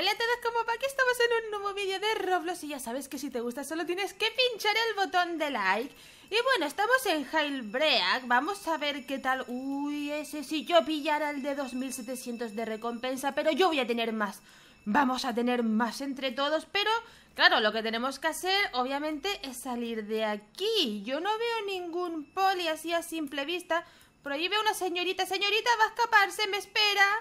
Hola a todos, como va? aquí estamos en un nuevo vídeo de Roblox y ya sabes que si te gusta solo tienes que pinchar el botón de like Y bueno, estamos en Jailbreak, vamos a ver qué tal... Uy, ese si yo pillara el de 2700 de recompensa, pero yo voy a tener más Vamos a tener más entre todos, pero claro, lo que tenemos que hacer obviamente es salir de aquí Yo no veo ningún poli así a simple vista Por veo una señorita, señorita va a escaparse, me espera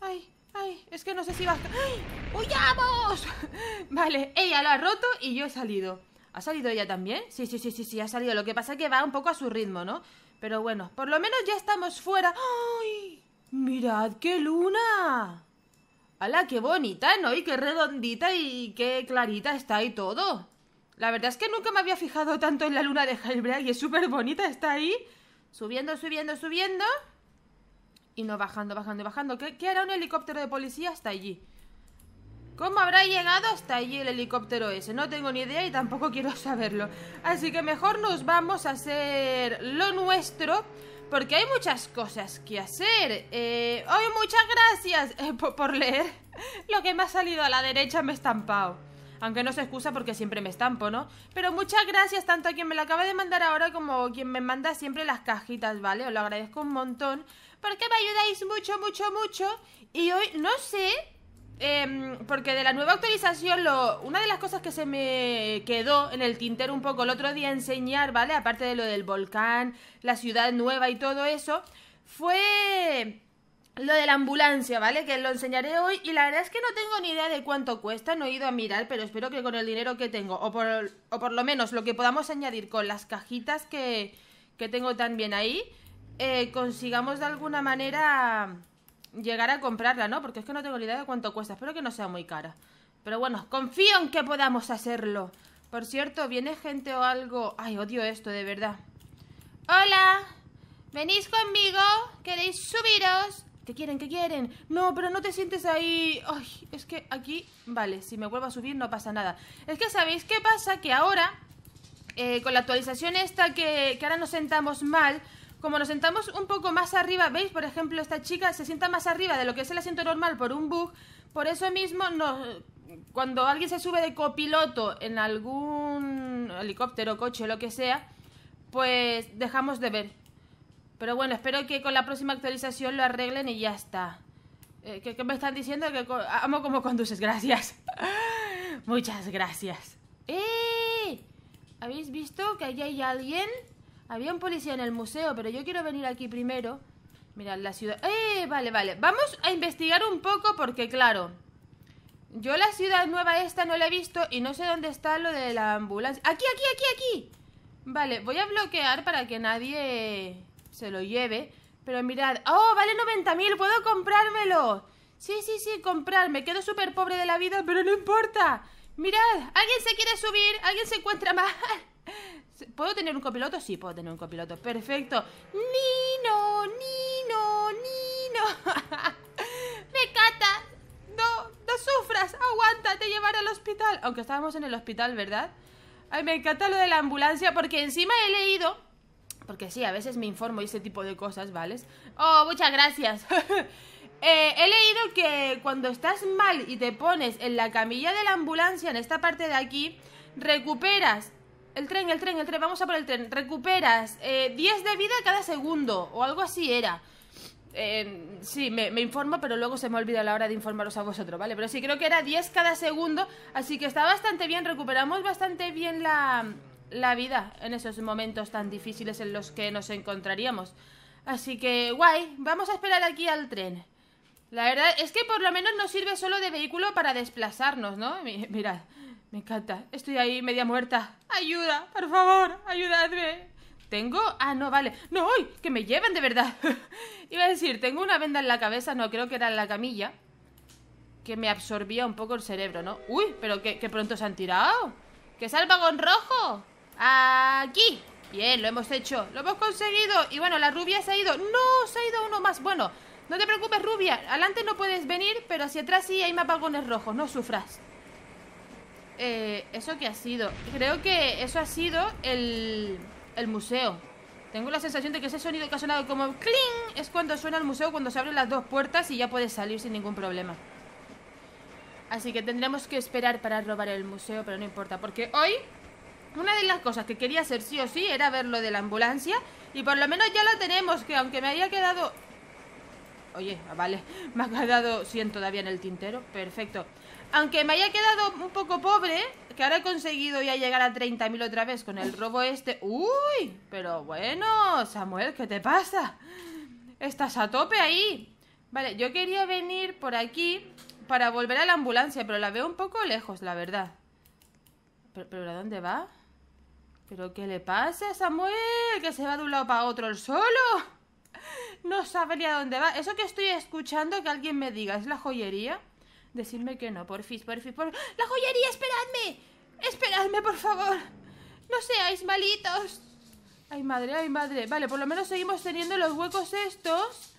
Ay... Ay, es que no sé si va... ¡Ay! ¡Huyamos! vale, ella lo ha roto y yo he salido. ¿Ha salido ella también? Sí, sí, sí, sí, sí, ha salido. Lo que pasa es que va un poco a su ritmo, ¿no? Pero bueno, por lo menos ya estamos fuera. ¡Ay! ¡Mirad qué luna! ¡Hala, qué bonita, ¿no? Y qué redondita y qué clarita está ahí todo. La verdad es que nunca me había fijado tanto en la luna de Hellbreak y es súper bonita, está ahí. Subiendo, subiendo, subiendo. Y no bajando, bajando, bajando. ¿Qué, hará un helicóptero de policía hasta allí? ¿Cómo habrá llegado hasta allí el helicóptero ese? No tengo ni idea y tampoco quiero saberlo. Así que mejor nos vamos a hacer lo nuestro. Porque hay muchas cosas que hacer. hoy eh, muchas gracias eh, por, leer. Lo que me ha salido a la derecha me ha estampado aunque no se excusa porque siempre me estampo, ¿no? Pero muchas gracias tanto a quien me lo acaba de mandar ahora como a quien me manda siempre las cajitas, ¿vale? Os lo agradezco un montón porque me ayudáis mucho, mucho, mucho. Y hoy, no sé, em, porque de la nueva actualización, lo, una de las cosas que se me quedó en el tintero un poco el otro día enseñar, ¿vale? Aparte de lo del volcán, la ciudad nueva y todo eso, fue lo de la ambulancia, ¿vale? Que lo enseñaré hoy y la verdad es que no tengo ni idea de cuánto cuesta, no he ido a mirar, pero espero que con el dinero que tengo, o por, lo menos lo que podamos añadir con las cajitas que, que tengo también ahí, eh, consigamos de alguna manera llegar a comprarla, ¿no? Porque es que no tengo ni idea de cuánto cuesta, espero que no sea muy cara. Pero bueno, confío en que podamos hacerlo. Por cierto, ¿viene gente o algo? Ay, odio esto, de verdad. ¡Hola! ¿Venís conmigo? ¿Queréis subiros? ¿Qué quieren? ¿Qué quieren? No, pero no te sientes ahí. Ay, es que aquí... Vale, si me vuelvo a subir no pasa nada. Es que, ¿sabéis qué pasa? Que ahora, eh, con la actualización esta que, ahora nos sentamos mal, como nos sentamos un poco más arriba, ¿veis? Por ejemplo, esta chica se sienta más arriba de lo que es el asiento normal por un bug. Por eso mismo, no cuando alguien se sube de copiloto en algún helicóptero, coche, lo que sea, pues dejamos de ver. Pero bueno, espero que con la próxima actualización lo arreglen y ya está. Eh, ¿qué, me están diciendo? que Amo como conduces, gracias. Muchas gracias. ¡Eh! ¿Habéis visto que allí hay alguien? Había un policía en el museo, pero yo quiero venir aquí primero. Mirad, la ciudad... ¡Eh! Vale, vale. Vamos a investigar un poco porque, claro... Yo la ciudad nueva esta no la he visto y no sé dónde está lo de la ambulancia. ¡Aquí, aquí, aquí, aquí! Vale, voy a bloquear para que nadie se lo lleve. Pero mirad, ¡oh, vale 90.000! ¡Puedo comprármelo! Sí, sí, sí, comprarme quedo súper pobre de la vida, pero no importa. Mirad, alguien se quiere subir, alguien se encuentra mal. ¿Puedo tener un copiloto? Sí, puedo tener un copiloto. Perfecto. Nino, Nino, Nino. ¡Me cata No, no sufras. Aguanta, te llevaré al hospital. Aunque estábamos en el hospital, ¿verdad? Ay, me encanta lo de la ambulancia porque encima he leído porque sí, a veces me informo y ese tipo de cosas, ¿vale? Oh, muchas gracias. Eh, he leído que cuando estás mal y te pones en la camilla de la ambulancia, en esta parte de aquí, recuperas... El tren, el tren, el tren, vamos a por el tren. Recuperas 10 eh, de vida cada segundo, o algo así era. Eh, sí, me, me, informo, pero luego se me olvida la hora de informaros a vosotros, ¿vale? Pero sí, creo que era 10 cada segundo, así que está bastante bien, recuperamos bastante bien la, la vida en esos momentos tan difíciles en los que nos encontraríamos. Así que, guay, vamos a esperar aquí al tren. La verdad es que por lo menos nos sirve solo de vehículo para desplazarnos, ¿no? Mirad, me encanta. Estoy ahí media muerta. Ayuda, por favor, ayudadme. Tengo... Ah, no, vale. No, hoy que me lleven de verdad. Iba a decir, tengo una venda en la cabeza, no creo que era en la camilla, que me absorbía un poco el cerebro, ¿no? Uy, pero que, pronto se han tirado. ¡Que el vagón rojo! Aquí. Bien, lo hemos hecho. Lo hemos conseguido. Y bueno, la rubia se ha ido. No, se ha ido uno más. Bueno, no te preocupes, rubia. Adelante no puedes venir, pero hacia atrás sí hay mapagones rojos. No sufras. Eh, ¿Eso qué ha sido? Creo que eso ha sido el, el museo. Tengo la sensación de que ese sonido que ha sonado como ¡cling! es cuando suena el museo, cuando se abren las dos puertas y ya puedes salir sin ningún problema. Así que tendremos que esperar para robar el museo, pero no importa, porque hoy una de las cosas que quería hacer sí o sí era ver lo de la ambulancia. Y por lo menos ya lo tenemos, que aunque me haya quedado... Oye, ah, vale, me ha quedado 100 todavía en el tintero, perfecto. Aunque me haya quedado un poco pobre, que ahora he conseguido ya llegar a 30.000 otra vez con el robo este... ¡Uy! Pero bueno, Samuel, ¿qué te pasa? Estás a tope ahí. Vale, yo quería venir por aquí para volver a la ambulancia, pero la veo un poco lejos, la verdad. ¿Pero, pero a dónde va? ¿Pero qué le pasa a Samuel? Que se va de un lado para otro el solo. No sabe ni a dónde va. Eso que estoy escuchando que alguien me diga, ¿es la joyería? Decidme que no, por porfis, por... ¡La joyería, esperadme! ¡Esperadme, por favor! ¡No seáis malitos! Ay, madre, ay, madre. Vale, por lo menos seguimos teniendo los huecos estos.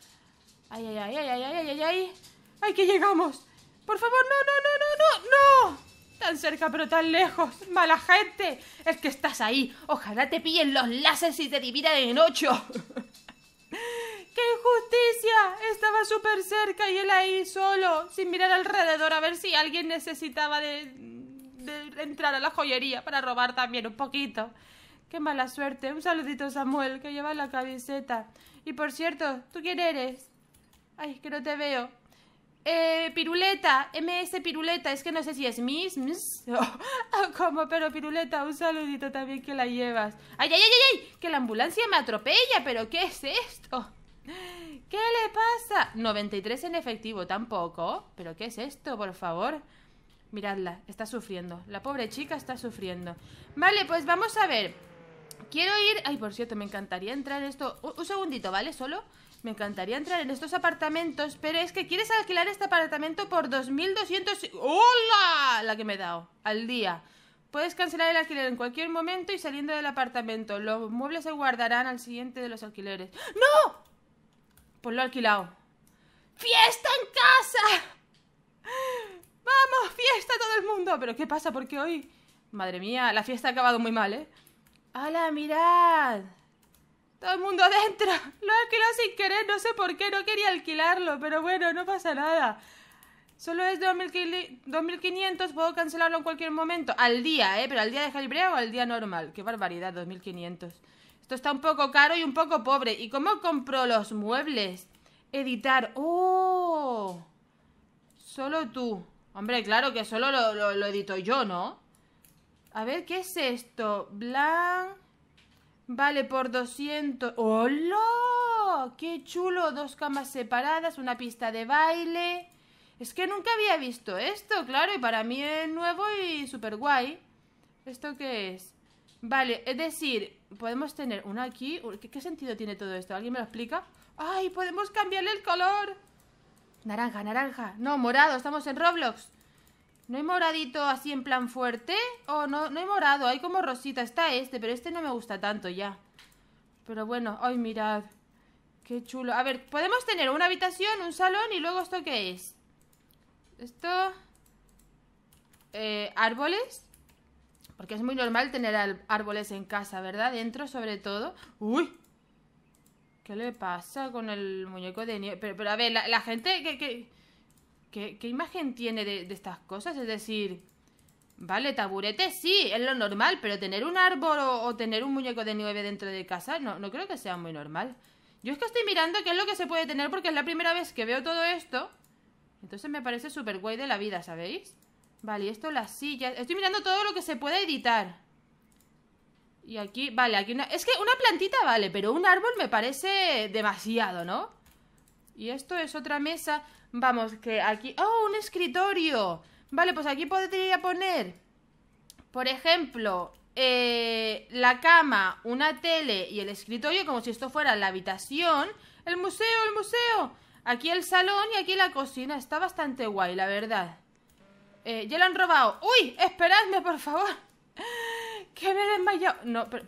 Ay, ay, ay, ay, ay, ay, ay, ay, ay. ¡Ay, que llegamos! ¡Por favor, no, no, no, no, no! ¡No! Tan cerca pero tan lejos. Mala gente. Es que estás ahí. Ojalá te pillen los láseres y te dividan en ocho. ¡Qué injusticia! Estaba súper cerca y él ahí solo, sin mirar alrededor a ver si alguien necesitaba de, entrar a la joyería para robar también un poquito. ¡Qué mala suerte! Un saludito Samuel que lleva la camiseta. Y por cierto, ¿tú quién eres? Ay, que no te veo. Eh, piruleta, MS Piruleta, es que no sé si es Miss, ¿Cómo? pero Piruleta, un saludito también que la llevas. ¡Ay, ay, ay, ay! Que la ambulancia me atropella, pero ¿qué es esto? ¿Qué le pasa? 93 en efectivo, tampoco. ¿Pero qué es esto, por favor? Miradla, está sufriendo. La pobre chica está sufriendo. Vale, pues vamos a ver. Quiero ir... Ay, por cierto, me encantaría entrar en esto... un segundito, ¿vale? Solo... Me encantaría entrar en estos apartamentos, pero es que quieres alquilar este apartamento por 2.200... ¡Hola! La que me he dado. Al día. Puedes cancelar el alquiler en cualquier momento y saliendo del apartamento. Los muebles se guardarán al siguiente de los alquileres. ¡No! Pues lo he alquilado. ¡Fiesta en casa! ¡Vamos! ¡Fiesta todo el mundo! ¿Pero qué pasa? ¿Por qué hoy? Madre mía, la fiesta ha acabado muy mal, ¿eh? ¡Hala, mirad! Todo el mundo adentro. Lo alquiló sin querer, no sé por qué, no quería alquilarlo, pero bueno, no pasa nada. Solo es 2.500, puedo cancelarlo en cualquier momento. Al día, ¿eh? Pero al día de jalbreo o al día normal. Qué barbaridad, 2.500. Esto está un poco caro y un poco pobre. ¿Y cómo compro los muebles? Editar. ¡Oh! Solo tú. Hombre, claro que solo lo, lo edito yo, ¿no? A ver, ¿qué es esto? Blanc... Vale por 200. ¡Hola! ¡Qué chulo! Dos camas separadas, una pista de baile. Es que nunca había visto esto, claro, y para mí es nuevo y súper guay. ¿Esto qué es? Vale, es decir, podemos tener una aquí. ¿Qué, ¿Qué, sentido tiene todo esto? ¿Alguien me lo explica? ¡Ay! ¡Podemos cambiarle el color! Naranja, naranja. No, morado, estamos en Roblox. ¿No hay moradito así en plan fuerte? Oh, no, no hay morado, hay como rosita. Está este, pero este no me gusta tanto ya. Pero bueno, ay, mirad. Qué chulo. A ver, podemos tener una habitación, un salón y luego esto qué es. Esto... Eh, árboles. Porque es muy normal tener árboles en casa, ¿verdad? Dentro sobre todo. ¡Uy! ¿Qué le pasa con el muñeco de nieve? Pero, pero a ver, la, la gente que... que... ¿Qué, imagen tiene de, estas cosas? Es decir, vale, taburete sí, es lo normal, pero tener un árbol o, tener un muñeco de nieve dentro de casa no, no creo que sea muy normal. Yo es que estoy mirando qué es lo que se puede tener porque es la primera vez que veo todo esto. Entonces me parece súper guay de la vida, ¿sabéis? Vale, y esto, las sillas... Estoy mirando todo lo que se puede editar. Y aquí... Vale, aquí una... Es que una plantita vale, pero un árbol me parece demasiado, ¿no? Y esto es otra mesa... Vamos, que aquí... ¡Oh, un escritorio! Vale, pues aquí podría poner, por ejemplo, eh, la cama, una tele y el escritorio, como si esto fuera la habitación. El museo, el museo. Aquí el salón y aquí la cocina. Está bastante guay, la verdad. Eh, ya lo han robado. ¡Uy! Esperadme, por favor. Que me he desmayado. No, pero,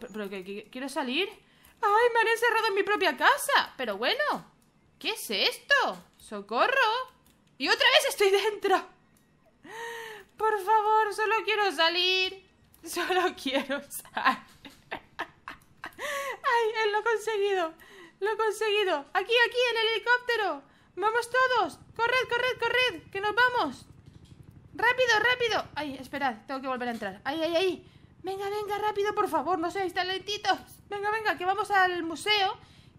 quiero salir. ¡Ay, me han encerrado en mi propia casa! Pero bueno. ¿Qué es esto? ¡Socorro! ¡Y otra vez estoy dentro! Por favor, solo quiero salir. Solo quiero salir. ¡Ay, lo he conseguido! ¡Lo he conseguido! ¡Aquí, aquí, en el helicóptero! ¡Vamos todos! ¡Corred, corred, corred! ¡Que nos vamos! ¡Rápido, rápido! ¡Ay, esperad! Tengo que volver a entrar. ¡Ay, ay, ay! Venga, venga, rápido, por favor, no seáis tan lentitos. Venga, venga, que vamos al museo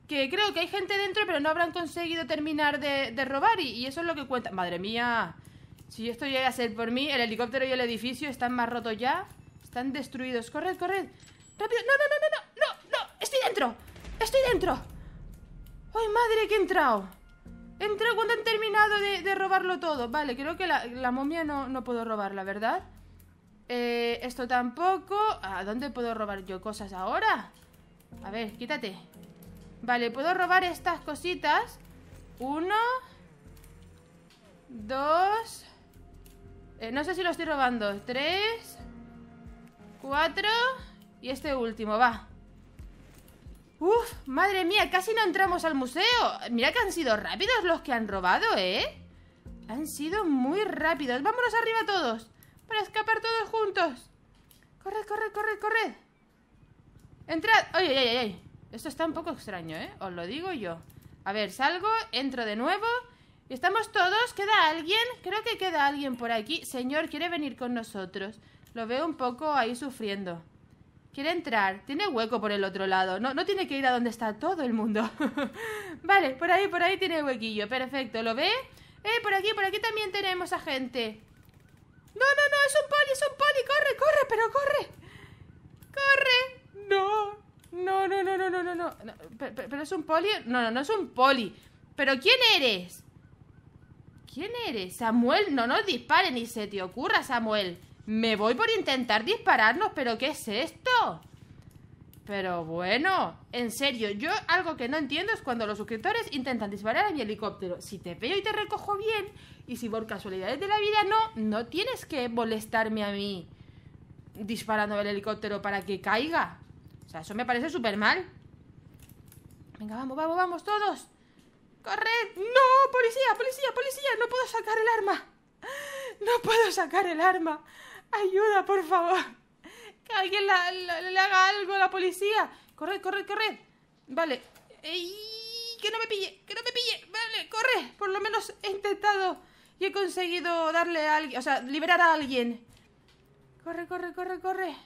que creo que hay gente dentro, pero no habrán conseguido terminar de, robar y, eso es lo que cuenta. Madre mía, si esto llega a ser por mí, el helicóptero y el edificio están más rotos ya, están destruidos. Corred, corred, rápido. No, no, no, no, no, no, no, estoy dentro, estoy dentro. ¡Ay, madre, que he entrado! He entrado cuando han terminado de, robarlo todo. Vale, creo que la, momia no, no puedo robarla, ¿verdad? Eh, esto tampoco. ¿A dónde puedo robar yo cosas ahora? A ver, quítate. Vale, puedo robar estas cositas. Uno. Dos. Eh, no sé si lo estoy robando. Tres. Cuatro. Y este último, va. Uf, madre mía, casi no entramos al museo. Mira que han sido rápidos los que han robado, ¿eh? Han sido muy rápidos. Vámonos arriba todos. Para escapar todos juntos. corre corre corre corre Entrad. Oye, oye, oye. Esto está un poco extraño, ¿eh? Os lo digo yo. A ver, salgo, entro de nuevo. Estamos todos, ¿queda alguien? Creo que queda alguien por aquí. Señor, quiere venir con nosotros. Lo veo un poco ahí sufriendo. Quiere entrar. Tiene hueco por el otro lado. No, no tiene que ir a donde está todo el mundo. vale, por ahí, por ahí tiene huequillo. Perfecto, ¿lo ve? Eh, por aquí, por aquí también tenemos a gente. No, no, no, es un poli, es un poli. Corre, corre, pero corre. Corre no, no, no, no, no, no, ¿Pero, es un poli? No, no, no es un poli. ¿Pero quién eres? ¿Quién eres? Samuel, no nos disparen ni se te ocurra, Samuel. Me voy por intentar dispararnos, pero ¿qué es esto? Pero bueno, en serio, yo algo que no entiendo es cuando los suscriptores intentan disparar a mi helicóptero. Si te veo y te recojo bien, y si por casualidades de la vida no, no tienes que molestarme a mí disparando el helicóptero para que caiga. O sea, eso me parece súper mal. Venga, vamos, vamos, vamos, todos. ¡Corred! ¡No! ¡Policía, policía, policía! ¡No puedo sacar el arma! ¡No puedo sacar el arma! ¡Ayuda, por favor! ¡Que alguien le haga algo a la policía! ¡Corred, corred, corred! Vale. ¡Ey! ¡Que no me pille! ¡Que no me pille! ¡Vale, corre! Por lo menos he intentado y he conseguido darle a alguien... O sea, liberar a alguien. ¡Corre, corre, corre, corre!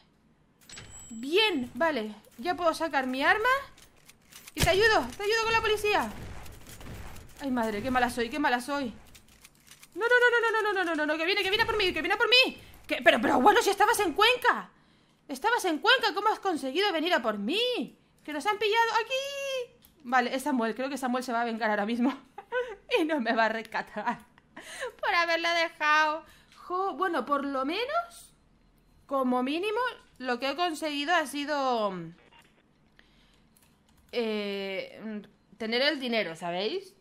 Bien, vale Ya puedo sacar mi arma Y te ayudo, te ayudo con la policía Ay, madre, qué mala soy, qué mala soy No, no, no, no, no, no, no, no, no, Que viene, que viene por mí, que viene por mí Pero, pero, bueno, si estabas en Cuenca Estabas en Cuenca, ¿cómo has conseguido venir a por mí? Que nos han pillado aquí Vale, es Samuel, creo que Samuel se va a vengar ahora mismo Y no me va a rescatar Por haberla dejado Bueno, por lo menos como mínimo, lo que he conseguido ha sido eh, tener el dinero, ¿sabéis?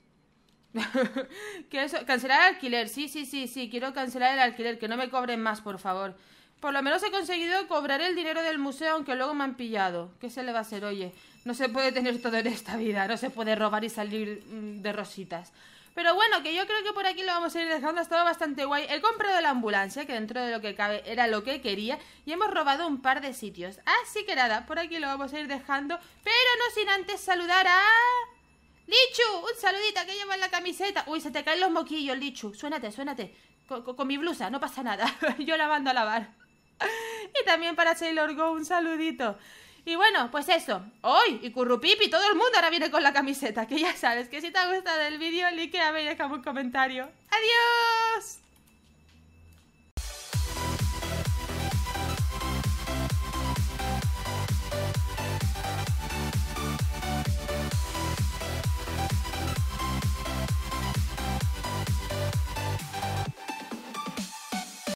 que cancelar el alquiler, sí, sí, sí, sí, quiero cancelar el alquiler, que no me cobren más, por favor. Por lo menos he conseguido cobrar el dinero del museo, aunque luego me han pillado. ¿Qué se le va a hacer? Oye, no se puede tener todo en esta vida, no se puede robar y salir mm, de rositas. Pero bueno, que yo creo que por aquí lo vamos a ir dejando, ha estado bastante guay. He comprado la ambulancia, que dentro de lo que cabe era lo que quería, y hemos robado un par de sitios. Así que nada, por aquí lo vamos a ir dejando, pero no sin antes saludar a... ¡Lichu! Un saludito que lleva en la camiseta. Uy, se te caen los moquillos, Lichu. Suénate, suénate. Con, mi blusa, no pasa nada. yo la mando a lavar. y también para Sailor Go, un saludito. Y bueno, pues eso. Hoy, y Currupipi, todo el mundo ahora viene con la camiseta, que ya sabes que si te ha gustado el vídeo, like a y deja un comentario. ¡Adiós!